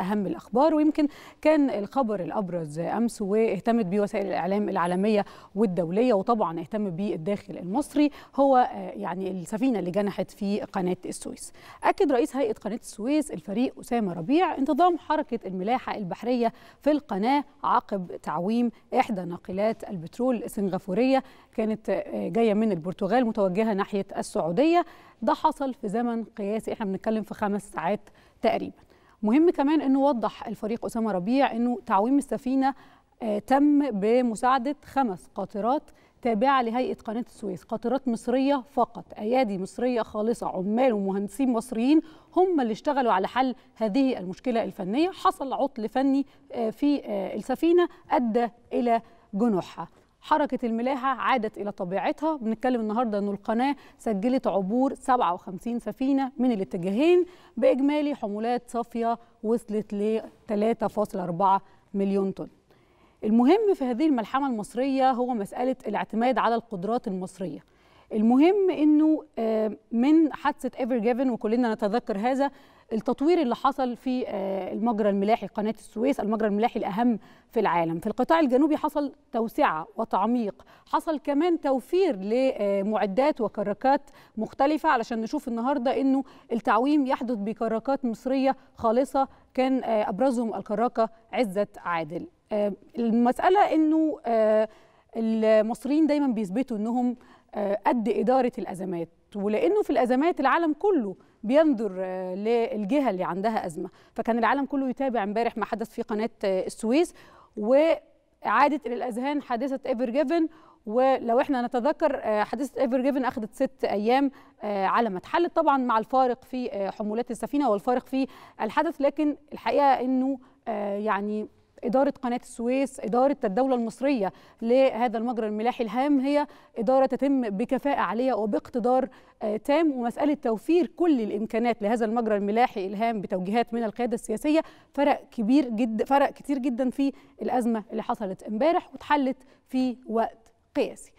أهم الأخبار ويمكن كان الخبر الأبرز أمس واهتمت به وسائل الإعلام العالمية والدولية وطبعا اهتم به الداخل المصري هو آه، يعني السفينة اللي جنحت في قناة السويس أكد رئيس هيئة قناة السويس الفريق أسامة ربيع انتظام حركة الملاحة البحرية في القناة عقب تعويم إحدى ناقلات البترول السنغافورية كانت آه، جاية من البرتغال متوجهة ناحية السعودية ده حصل في زمن قياسي احنا بنتكلم في خمس ساعات تقريباً مهم كمان انه وضح الفريق اسامه ربيع انه تعويم السفينه آه، تم بمساعده خمس قاطرات تابعه لهيئه قناه السويس، قاطرات مصريه فقط، ايادي مصريه خالصه، عمال ومهندسين مصريين هم اللي اشتغلوا على حل هذه المشكله الفنيه، حصل عطل فني آه، في آه، السفينه ادى الى جنوحها. حركة الملاحة عادت إلى طبيعتها بنتكلم النهاردة أن القناة سجلت عبور 57 سفينة من الاتجاهين بإجمالي حمولات صافية وصلت ل 3.4 مليون طن المهم في هذه الملحمة المصرية هو مسألة الاعتماد على القدرات المصرية المهم انه آه، من حادثه ايفر جيفن وكلنا نتذكر هذا التطوير اللي حصل في آه، المجرى الملاحي قناه السويس المجرى الملاحي الاهم في العالم في القطاع الجنوبي حصل توسعه وتعميق حصل كمان توفير لمعدات وكركات مختلفه علشان نشوف النهارده انه التعويم يحدث بكركات مصريه خالصه كان آه، ابرزهم الكراكه عزت عادل المساله انه المصريين دايما بيثبتوا انهم آه، قد إدارة الأزمات ولأنه في الأزمات العالم كله بينظر آه، للجهة اللي عندها أزمة فكان العالم كله يتابع امبارح ما حدث في قناة آه، السويس وإعادة إلى الأذهان حادثة إيفر جيفن ولو احنا نتذكر حادثه ايفر جيفن اخذت ست ايام على ما اتحلت طبعا مع الفارق في حمولات السفينه والفارق في الحدث لكن الحقيقه انه يعني إدارة قناة السويس إدارة الدولة المصرية لهذا المجرى الملاحي الهام هي إدارة تتم بكفاءة عالية وباقتدار آه، تام ومسألة توفير كل الإمكانات لهذا المجرى الملاحي الهام بتوجيهات من القيادة السياسية فرق كبير جدا فرق كتير جدا في الأزمة اللي حصلت امبارح واتحلت في وقت قياسي